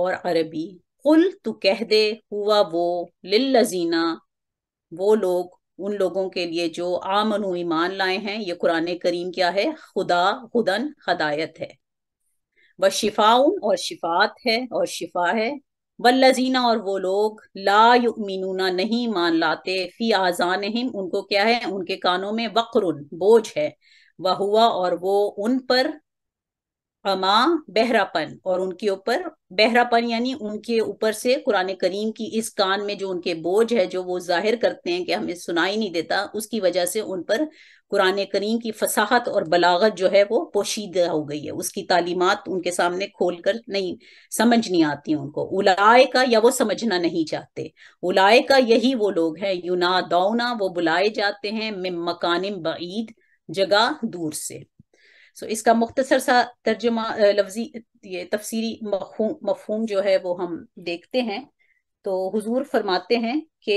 और अरबी कुल तो कह दे हुआ वो लजीना वो लोग उन लोगों के लिए जो आमनु ईमान लाए हैं ये कुरान करीम क्या है खुदा खुदन हदायत है व शिफाउन और शिफात है और शिफा है वल्लजीना और वो लोग ला युमिनूना नहीं मान लाते फी आजान उनको क्या है उनके कानों में वक्र बोझ है वह हुआ और वो उन पर अमा बहरापन और उनके ऊपर बहरापन यानी उनके ऊपर से कुरान करीम की इस कान में जो उनके बोझ है जो वो जाहिर करते हैं कि हमें सुनाई नहीं देता उसकी वजह से उन पर कुरान करीम की फसाहत और बलागत जो है वो पोशीदा हो गई है उसकी तालीमत उनके सामने खोल कर नहीं समझ नहीं आती उनको उलाए का या वो समझना नहीं चाहते उलाए का यही वो लोग हैं यूना दौना वो बुलाए जाते हैं मिम मकान बीद जगह दूर से सो इसका मुख्तसर सा तर्जुमा लफ्जी ये तफसीरी मफहूम मफहूम जो है वो हम देखते हैं तो हुजूर फरमाते हैं कि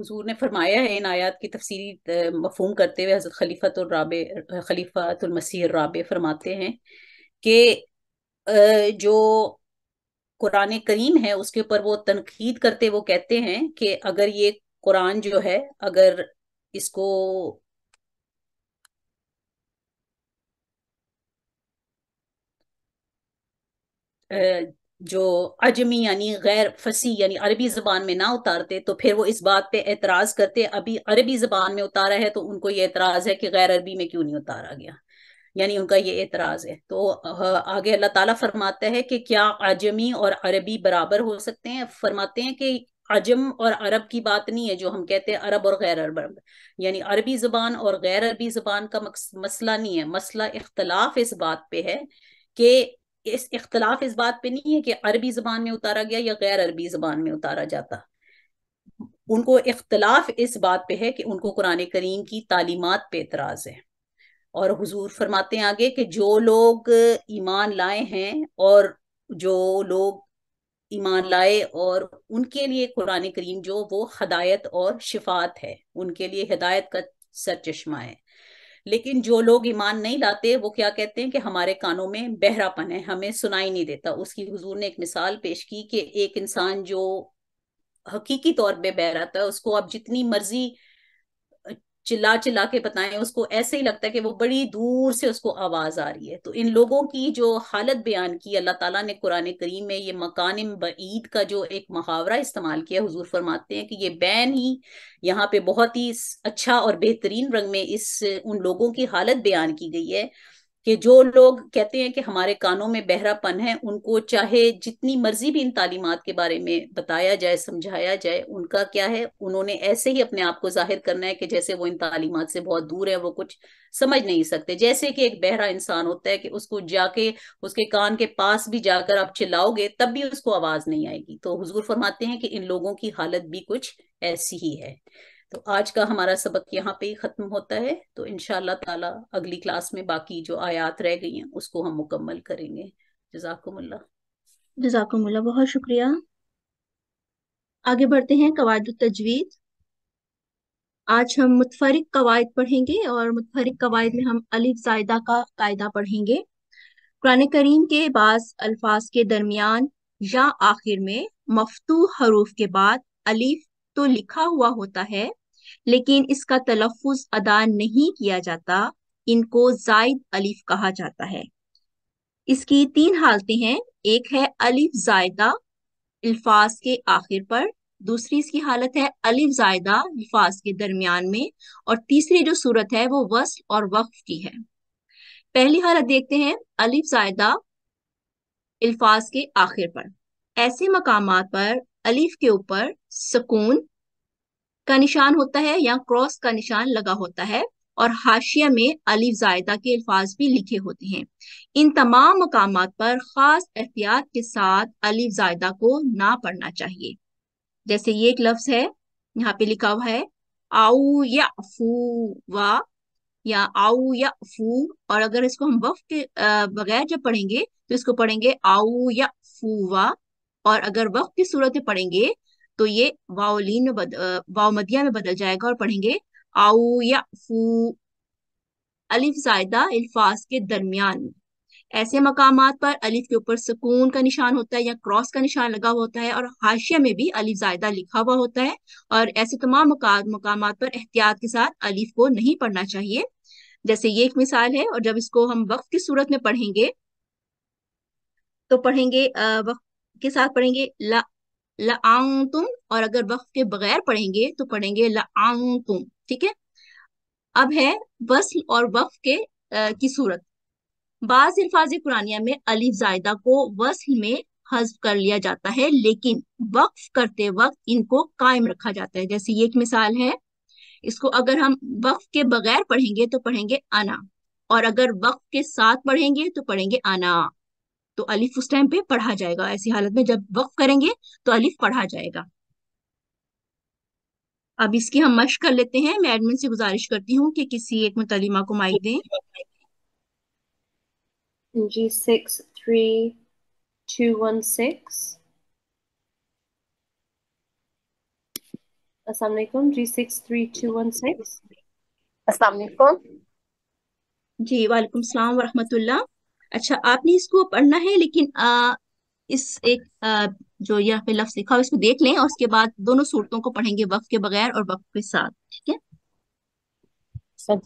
हजूर ने फरमाया है इन आयात की तफसीरी मफहूम करते हुए हजरत खलीफत और राबे खलीफतुलमसीह फरमाते हैं कि जो कुरान करीम है उसके ऊपर वो तनकीद करते वो कहते हैं कि अगर ये कुरान जो है अगर इसको जो अजमी यानी गैर फसी यानी अरबी जबान में ना उतारते तो फिर वो इस बात पे एतराज करते अभी अरबी जबान में उतारा है तो उनको ये एतराज है कि गैर अरबी में क्यों नहीं उतारा गया यानी उनका ये एतराज है तो आगे अल्लाह ताला फरमाता है कि क्या अजमी और अरबी बराबर हो सकते हैं फरमाते हैं कि अजम और अरब की बात नहीं है जो हम कहते हैं अरब और गैर अरब यानी अरबी जबान और गैर अरबी जबान का मसला नहीं है मसला इख्तलाफ इस बात पे है कि इस इख्तलाफ इस बात पे नहीं है कि अरबी जबान में उतारा गया या गैर अरबी जबान में उतारा जाता उनको इख्तलाफ इस बात पे है कि उनको कुरान करीम की तालीमत पे एतराज है और हुजूर फरमाते हैं आगे कि जो लोग ईमान लाए हैं और जो लोग ईमान लाए और उनके लिए कुरान करीम जो वो हदायत और शिफात है उनके लिए हिदायत का सरचश्मा है लेकिन जो लोग ईमान नहीं लाते वो क्या कहते हैं कि हमारे कानों में बहरापन है हमें सुनाई नहीं देता उसकी हुजूर ने एक मिसाल पेश की कि एक इंसान जो हकीकी तौर पे बहरा था उसको आप जितनी मर्जी चिल्ला चिल्ला के बताएं उसको ऐसे ही लगता है कि वो बड़ी दूर से उसको आवाज आ रही है तो इन लोगों की जो हालत बयान की अल्लाह ताला ने कुरान करीम में ये मकान बईद का जो एक मुहावरा इस्तेमाल किया हुजूर फरमाते हैं कि ये बैन ही यहाँ पे बहुत ही अच्छा और बेहतरीन रंग में इस उन लोगों की हालत बयान की गई है कि जो लोग कहते हैं कि हमारे कानों में बहरापन है उनको चाहे जितनी मर्जी भी इन तालीमत के बारे में बताया जाए समझाया जाए उनका क्या है उन्होंने ऐसे ही अपने आप को जाहिर करना है कि जैसे वो इन तालीमत से बहुत दूर है वो कुछ समझ नहीं सकते जैसे कि एक बहरा इंसान होता है कि उसको जाके उसके कान के पास भी जाकर आप चिल्लाओगे तब भी उसको आवाज नहीं आएगी तो हजूर फरमाते हैं कि इन लोगों की हालत भी कुछ ऐसी ही है तो आज का हमारा सबक यहाँ पे ख़त्म होता है तो इन ताला अगली क्लास में बाकी जो आयात रह गई हैं उसको हम मुकम्मल करेंगे जजाकुमल्ला जजाकुमल्ला बहुत शुक्रिया आगे बढ़ते हैं कवायद तजवीद आज हम मुतफरक कवायद पढ़ेंगे और मुतफरक कवायद में हम अलीफ जायदा का कायदा पढ़ेंगे कुरान करीम के बाद अल्फाज के दरमियान या आखिर में मफतू हरूफ के बाद अलीफ तो लिखा हुआ होता है लेकिन इसका तलफ़ अदा नहीं किया जाता इनको जायद अलिफ कहा जाता है इसकी तीन हालतें हैं एक है अलिफ जायदा अल्फाज के आखिर पर दूसरी इसकी हालत है अलिफ जायदा अल्फाज के दरमियान में और तीसरी जो सूरत है वो वस्ल और वक्फ की है पहली हालत देखते हैं अलिफ जायदा अल्फाज के आखिर पर ऐसे मकाम पर अलिफ के ऊपर सकून का निशान होता है या क्रॉस का निशान लगा होता है और हाशिया में अलिफ जायदा के अल्फाज भी लिखे होते हैं इन तमाम मकाम पर खास एहतियात के साथ अलिफ जायदा को ना पढ़ना चाहिए जैसे ये एक लफ्ज है यहाँ पे लिखा हुआ है आउ या फू वा या आउ या फू और अगर इसको हम वफ के बगैर जब पढ़ेंगे तो इसको पढ़ेंगे आऊ या फू वा और अगर वफ की सूरत पढ़ेंगे तो ये वाओलीन में बद, वाओमदिया में बदल जाएगा और पढ़ेंगे आऊ या फू अलिफ जायदा अल्फाज के दरमियान में ऐसे मकाम पर अलिफ के ऊपर सुकून का निशान होता है या क्रॉस का निशान लगा हुआ होता है और हाशिया में भी अलिफ जायदा लिखा हुआ होता है और ऐसे तमाम मकाम पर एहतियात के साथ अलिफ को नहीं पढ़ना चाहिए जैसे ये एक मिसाल है और जब इसको हम वक्त की सूरत में पढ़ेंगे तो पढ़ेंगे वक्त के साथ पढ़ेंगे ला लंग तुम और अगर वक्फ के बगैर पढ़ेंगे तो पढ़ेंगे लांग तुम ठीक है अब है वसल और वक्फ के आ, की सूरत बाज अल्फाज कुरानिया में अलीफ जायदा को वस्ल में हजफ कर लिया जाता है लेकिन वक्फ करते वक्त इनको कायम रखा जाता है जैसे ये एक मिसाल है इसको अगर हम वक्फ के बगैर पढ़ेंगे तो पढ़ेंगे अना और अगर वक्फ के साथ पढ़ेंगे तो पढ़ेंगे अना तो अलिफ उस टाइम पे पढ़ा जाएगा ऐसी हालत में जब वक्फ करेंगे तो अलिफ पढ़ा जाएगा अब इसकी हम मश्क कर लेते हैं मैं एडमिन से गुजारिश करती हूँ कि किसी एक मुतलिमा को माइक दें G six three two one six अस्सलाम वालेकुम G six three two one six अस्सलाम वालेकुम जी वालेकुम सलाम वरहमतुल्लाह अच्छा आपने इसको पढ़ना है लेकिन आ, इस एक आ, जो यहाँ पे लफ्ज लिखा हो इसको देख लें और उसके बाद दोनों सूरतों को पढ़ेंगे वक्त के बगैर और वक्त के साथ ठीक है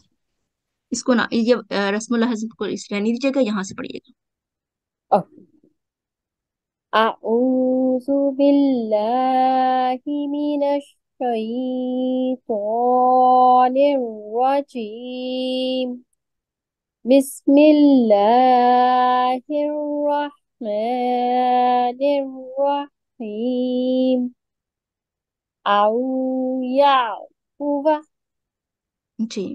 इसको ना ये रस्म को इस रहने दीजिएगा यहाँ से पढ़िएगा أعوذ بالله من الشيطان الرجيم بسم الله الرحمن الرحيم أو يعقوب जी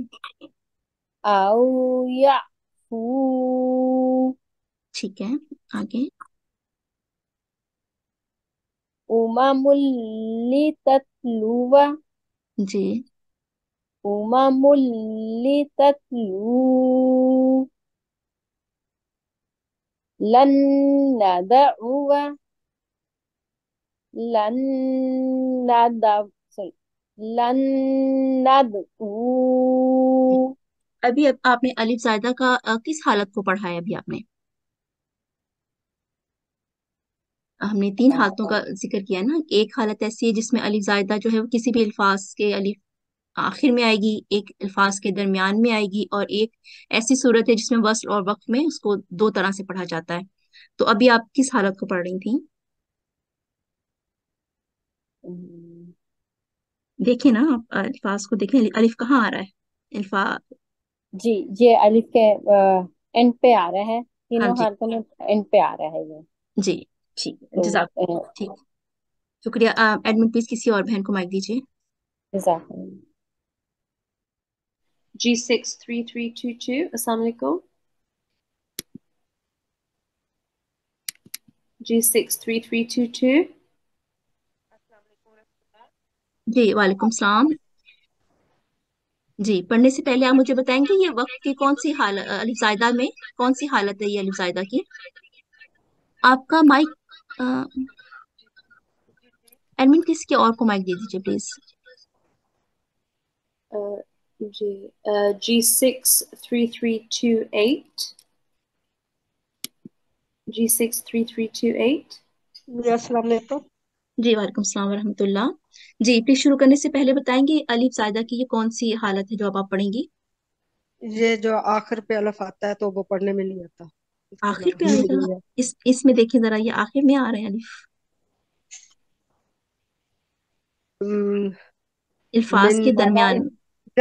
أو يعفو ठीक है आगे उममुल लिततलुवा जी उमा لتتلو अभी अब आपने अलिफ जायदा का आ, किस हालत को पढ़ा है अभी आपने हमने तीन हालतों का जिक्र किया ना एक हालत ऐसी है जिसमें अलिफ जायदा जो है वो किसी भी अल्फाज के अलिफ आखिर में आएगी एक अल्फाज के दरमियान में आएगी और एक ऐसी सूरत है जिसमें वस्ल और वक्त में उसको दो तरह से पढ़ा जाता है तो अभी आप किस हालत को पढ़ रही थी देखिए ना आप अल्फाज को देखें अलिफ कहाँ आ रहा है अल्फा जी ये अलिफ के एंड पे आ रहा है तीनों हालतों में एंड पे आ रहा है ये जी ठीक तो, जजाक ठीक शुक्रिया एडमिन प्लीज किसी और बहन को माइक दीजिए जजाक G63322. Assalamu alaikum. G63322. जी वालेकुम सलाम जी पढ़ने से पहले आप मुझे बताएंगे ये वक्त की कौन सी हालत अलिफजायदा में कौन सी हालत है ये अलिफजायदा की आपका माइक एडमिन किसके और को माइक दे दीजिए प्लीज G6-3328. G6-3328. जी वालेकुम सलाम वरहमतुल्ला जी प्लीज शुरू करने से पहले बताएंगे अलीफ सायदा की ये कौन सी हालत है जो आप पढ़ेंगी ये जो आखिर पे अलफ आता है तो वो पढ़ने में नहीं आता आखिर पे अल्फ इस इसमें देखिए जरा ये आखिर में आ रहे हैं अलीफ अल्फाज के दरमियान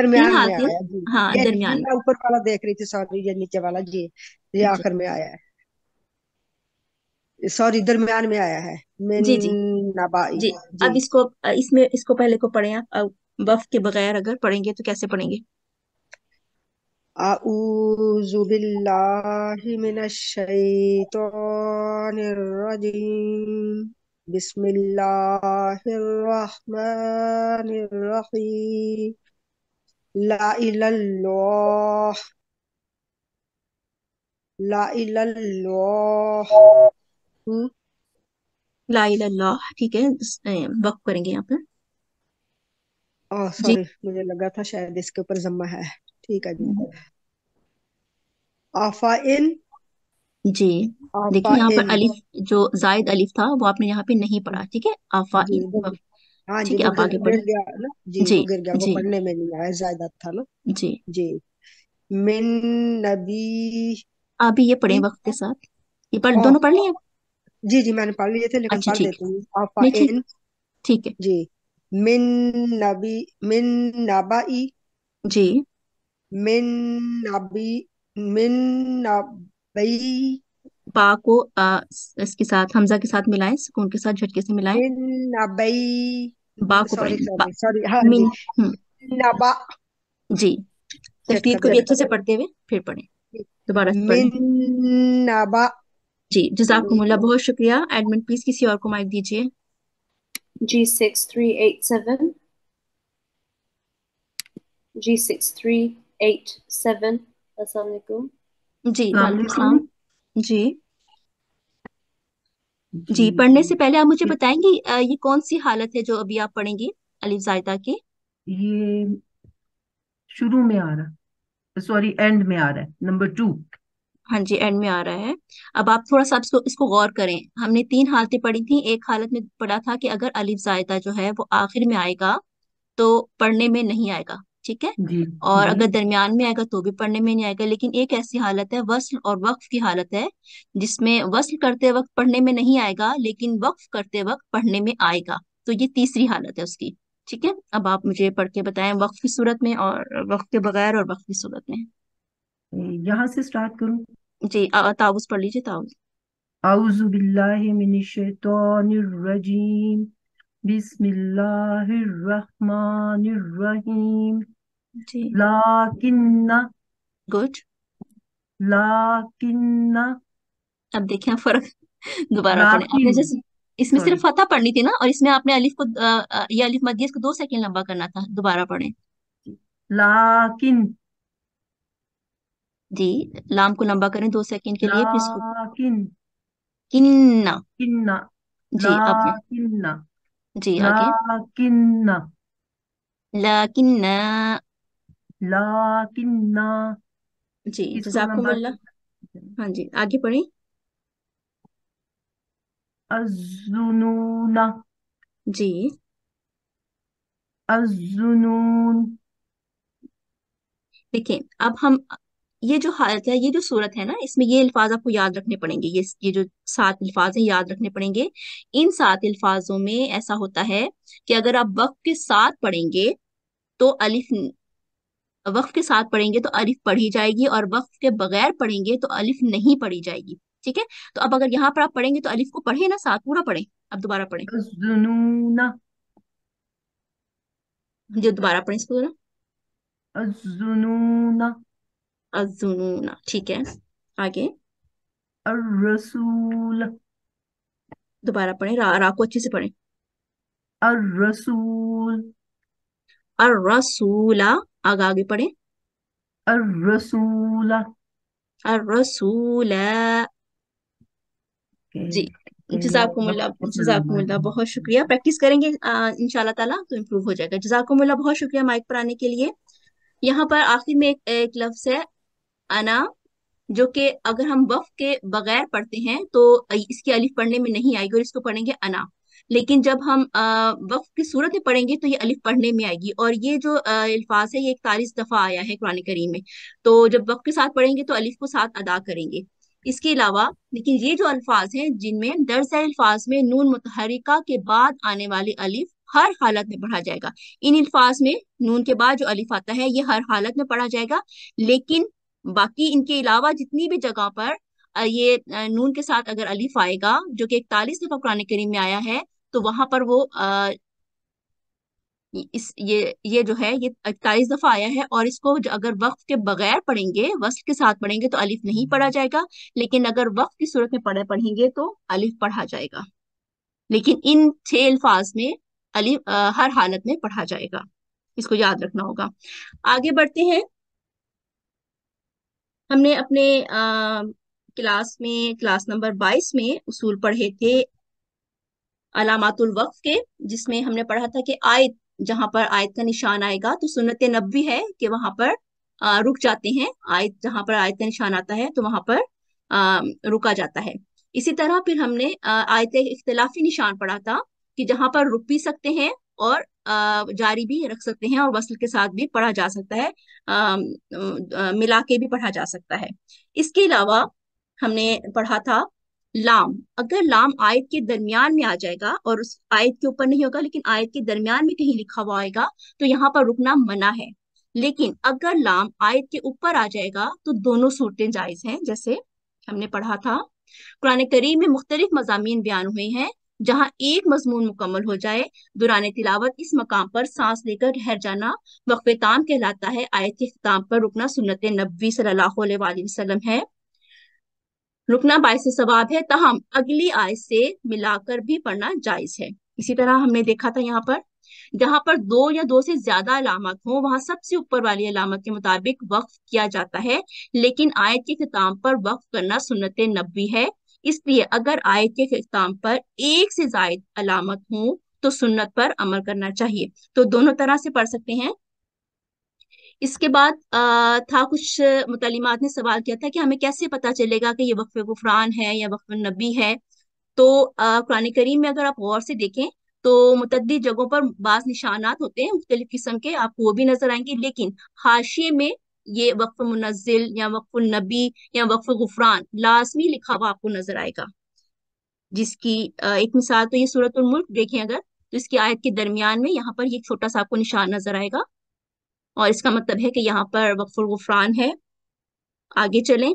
दरमियान में आया जी हाँ ये दरमियान मैं ऊपर वाला देख रही थी सॉरी ये नीचे वाला जी ये अच्छा। आखिर में आया है सॉरी दरमियान में आया है मैं जी जी नाबाई जी अब इसको इसमें इसको पहले को पढ़े आप वफ के बगैर अगर पढ़ेंगे तो कैसे पढ़ेंगे अऊजु बिल्लाहि मिनश्शैतानिर रजीम बिस्मिल्लाहिर रहमानिर रहीम ला इल्लल्लाह ला इल्लल्लाह ला इल्लल्लाह ठीक है वक्त करेंगे यहाँ पे सॉरी मुझे लगा था शायद इसके ऊपर जम्मा है ठीक है जी हम्म। आफा इन जी देखिए यहाँ पर अलिफ जो जायद अलिफ था वो आपने यहाँ पे नहीं पढ़ा ठीक है आफा इन हाँ ठीक है वो आप आगे बढ़ गया ना जी जी गिर गया वो जी पढ़ने में नहीं आया ज्यादा था ना जी जी मिन नबी आप भी ये पढ़े वक्त के साथ ये पढ़ दोनों पढ़ लिए आप? जी जी मैंने पढ़ लिए थे लेकिन अच्छा पढ़ ठीक लेती है हूँ आफा नहीं ठीक इन ठीक है जी मिन नबी मिन नबाई जी मिन नबी मिन नबई पा को आ, इसके साथ हमजा के साथ मिलाएं सुकून के साथ झटके से मिलाएं मिन नबई बा को सॉरी सॉरी सॉरी जी हम्म। तरतीब को भी अच्छे से पढ़ते हुए फिर पढ़े दोबारा मिन्नाबा जी जजाकुमुल्ला बहुत शुक्रिया एडमिन प्लीज किसी और को माइक दीजिए G six three eight seven G six three eight seven असल जी वाले जी जी पढ़ने से पहले आप मुझे बताएंगी ये कौन सी हालत है जो अभी आप पढ़ेंगी अलीफ जायदा की ये शुरू में आ रहा सॉरी एंड में आ रहा है नंबर टू हाँ जी एंड में आ रहा है अब आप थोड़ा सा इसको इसको गौर करें हमने तीन हालतें पढ़ी थी एक हालत में पढ़ा था कि अगर अलीफ जायदा जो है वो आखिर में आएगा तो पढ़ने में नहीं आएगा ठीक है और अगर दरमियान में आएगा तो भी पढ़ने में नहीं आएगा लेकिन एक ऐसी हालत है वस्ल और वक्फ की हालत है जिसमें वस्ल करते वक्त पढ़ने में नहीं आएगा लेकिन वक्फ करते वक्त पढ़ने में आएगा तो ये तीसरी हालत है उसकी ठीक है अब आप मुझे पढ़ के बताएं वक्फ की सूरत में और वक्फ के बगैर और वक्फ की सूरत में यहाँ से स्टार्ट करूँ जी ताउस पढ़ लीजिए ताउस अऊज़ु बिल्लाहि मिनश शैतानिर रजीम बिस्मिल्लाहिर्रहमानिर्रहीम लाकिन्ना गुड लाकिन्ना अब देखिए फर्क दोबारा आपने जैसे इसमें सिर्फ फतह पढ़नी थी ना और इसमें आपने अलिफ को ये अलिफ मध्य इसको दो सेकंड लंबा करना था दोबारा पढ़े लाकिन जी लाम को लंबा करें दो सेकंड के लिए किन्ना किन्ना जी आपने किन्ना जी आगे लाकिन लाकिन लाकिन जी इसको लंबा हाँ जी आगे पढ़ें अजुनून जी अजुनून अब हम ये जो हालत है ये जो सूरत है ना इसमें ये अल्फाज आपको याद रखने पड़ेंगे ये ये जो सात अल्फाज हैं याद रखने पड़ेंगे इन सात अल्फाजों में ऐसा होता है कि अगर आप वक्त के साथ पढ़ेंगे तो अलिफ वक्त के साथ पढ़ेंगे तो अलिफ पढ़ी जाएगी और वक्त के बगैर पढ़ेंगे तो अलिफ नहीं पढ़ी जाएगी ठीक है तो अब अगर यहाँ पर आप पढ़ेंगे तो अलिफ को पढ़े ना साथ पूरा पढ़े अब दोबारा पढ़े जो दोबारा पढ़े इसको अजुनूना ठीक है आगे रसूल दोबारा पढ़े रा, रा को अच्छे से पढ़े अर्रसूल अर्रसूला आगे आगे पढ़े अर्रसूला अर्रसूला जी जजाकुमुल्ला जजाकुमुल्ला बहुत शुक्रिया प्रैक्टिस करेंगे इंशाल्लाह ताला तो इम्प्रूव हो जाएगा जजाकुमुल्ला बहुत शुक्रिया माइक पर आने के लिए यहाँ पर आखिर में एक, एक लफ्ज है अना जो कि अगर हम वफ के बगैर पढ़ते हैं तो इसकी अलिफ पढ़ने में नहीं आएगी और इसको पढ़ेंगे अना लेकिन जब हम वफ की सूरत में पढ़ेंगे तो ये अलिफ पढ़ने में आएगी और ये जो अल्फाज है ये इकतालीस दफ़ा आया है कुरान करीम में तो जब वफ के साथ पढ़ेंगे तो अलिफ को साथ अदा करेंगे इसके अलावा लेकिन ये जो अल्फाज हैं जिनमें दर्ज अल्फाज में नून मुतहरिका के बाद आने वाले अलिफ हर हालत में पढ़ा जाएगा इन अल्फाज में नून के बाद जो अलिफ आता है ये हर हालत में पढ़ा जाएगा लेकिन बाकी इनके अलावा जितनी भी जगह पर ये नून के साथ अगर अलीफ आएगा जो कि इकतालीस दफा कुरान करीम में आया है तो वहां पर वो इस ये ये जो है ये इकतालीस दफा आया है और इसको अगर वक्त के बगैर पढ़ेंगे वस्त के साथ पढ़ेंगे तो अलिफ नहीं पढ़ा हम्म। जाएगा लेकिन अगर वक्त की सूरत में पढ़े पढ़ेंगे तो अलिफ पढ़ा जाएगा लेकिन इन छह अल्फाज में अलिफ हर हालत में पढ़ा जाएगा इसको याद रखना होगा आगे बढ़ते हैं हमने अपने आ, क्लास में क्लास नंबर बाईस में उसूल पढ़े थे अलामातुल वक्फ के जिसमें हमने पढ़ा था कि आयत जहां पर आयत का निशान आएगा तो सुनत नब्बी है कि वहां पर आ, रुक जाते हैं आयत जहां पर आयत का निशान आता है तो वहां पर आ, रुका जाता है इसी तरह फिर हमने आयत इख्तलाफी निशान पढ़ा था कि जहां पर रुक भी सकते हैं और जारी भी रख सकते हैं और वसल के साथ भी पढ़ा जा सकता है मिला के भी पढ़ा जा सकता है इसके अलावा हमने पढ़ा था लाम अगर लाम आयत के दरमियान में आ जाएगा और उस आयत के ऊपर नहीं होगा लेकिन आयत के दरमियान में कहीं लिखा हुआ आएगा तो यहाँ पर रुकना मना है लेकिन अगर लाम आयत के ऊपर आ जाएगा तो दोनों सूरतें जायज हैं जैसे हमने पढ़ा था कुरान करीम में मुख्तलिफ मजामी बयान हुए हैं जहाँ एक मजमून मुकम्मल हो जाए दुरान तिलावत इस मकाम पर सांस लेकर ठहर जाना वक्फ ताम कहलाता है आयत के अख्ताम पर रुकना सुन्नत नबी सल्लाम है रुकना बायस सवाब है तहम अगली आयत से मिलाकर भी पढ़ना जायज है इसी तरह हमने देखा था यहाँ पर जहां पर दो या दो से ज्यादा अलामत हो वहां सबसे ऊपर वाली अलामत के मुताबिक वक्फ किया जाता है लेकिन आयत के खिताम पर वक्फ करना सुन्नत नबी है इसलिए अगर आय के इख्ताम पर एक से जायद अलामत हो तो सुन्नत पर अमल करना चाहिए तो दोनों तरह से पढ़ सकते हैं इसके बाद आ, था कुछ मुतलिमात ने सवाल किया था कि हमें कैसे पता चलेगा कि ये वक्फ गुफरान है या वक्फ नबी है तो कुरान करीम में अगर आप गौर से देखें तो मुतद जगहों पर बास निशानात होते हैं मुख्तलिफ किस्म के आपको वो भी नजर आएंगे लेकिन हाशिए में ये वक्फ मुनजिल या वक्फ नबी या वक्फ गुफरान लाजमी लिखा हुआ आपको नजर आएगा जिसकी एक मिसाल तो ये सूरत मुल्क देखें अगर तो इसकी आयत के दरमियान में यहाँ पर ये छोटा सा आपको निशान नजर आएगा और इसका मतलब है कि यहाँ पर वक्फ गुफरान है आगे चलें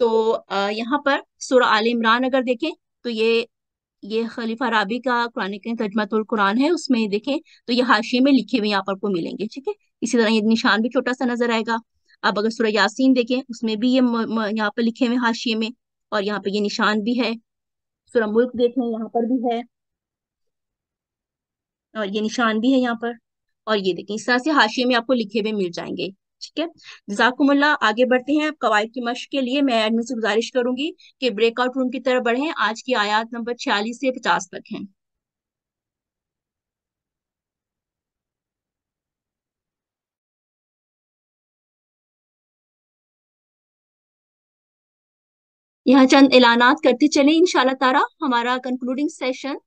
तो यहाँ पर सूरह आल इमरान अगर देखें तो ये ये खलीफा राबी का कुरानिक तजमतुल कुरान है उसमें देखें तो ये हाशिए में लिखे हुए यहाँ पर आपको मिलेंगे ठीक है इसी तरह ये निशान भी छोटा सा नजर आएगा अब अगर सूर्य यासीन देखें उसमें भी ये यहाँ पर लिखे हुए हाशिए में और यहाँ पर ये निशान भी है सूर्य मुल्क देखें यहाँ पर भी है और ये निशान भी है यहाँ पर और ये देखें इस तरह से हाशिए में आपको लिखे हुए मिल जाएंगे ठीक है जजाकुमल्ला आगे बढ़ते हैं कवायद की मश के लिए मैं एडमिन से गुजारिश करूंगी कि ब्रेकआउट रूम की तरफ बढ़ें आज की आयात नंबर छियालीस से पचास तक है यहाँ चंद ऐलानात करते चले इनशाला तारा हमारा कंक्लूडिंग सेशन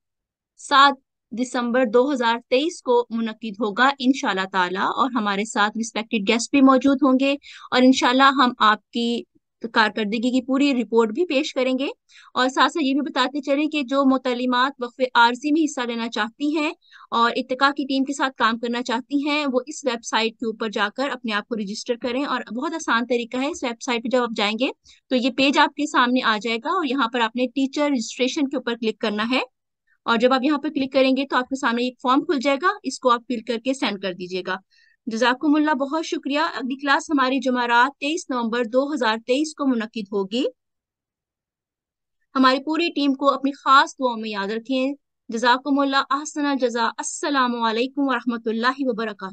सात दिसंबर 2023 को मुनद होगा इन ताला और हमारे साथ रिस्पेक्टेड गेस्ट भी मौजूद होंगे और इनशाला हम आपकी कारकर्दगी की पूरी रिपोर्ट भी पेश करेंगे और साथ साथ ये भी बताते चलें कि जो मुतलिमत वक्फ आरजी में हिस्सा लेना चाहती हैं और इतका की टीम के साथ काम करना चाहती हैं वो इस वेबसाइट के ऊपर जाकर अपने आप को रजिस्टर करें और बहुत आसान तरीका है इस वेबसाइट पर जब आप जाएंगे तो ये पेज आपके सामने आ जाएगा और यहाँ पर आपने टीचर रजिस्ट्रेशन के ऊपर क्लिक करना है और जब आप यहाँ पर क्लिक करेंगे तो आपके सामने एक फॉर्म खुल जाएगा इसको आप फिल करके सेंड कर दीजिएगा जजाकुमुल्ला बहुत शुक्रिया अगली क्लास हमारी जुमारात तेईस नवंबर तेईस को मुनद होगी हमारी पूरी टीम को अपनी खास दुआओं में याद रखें जजाकुमुल्ला आहसना जजा असलकम वरहमल वबरकू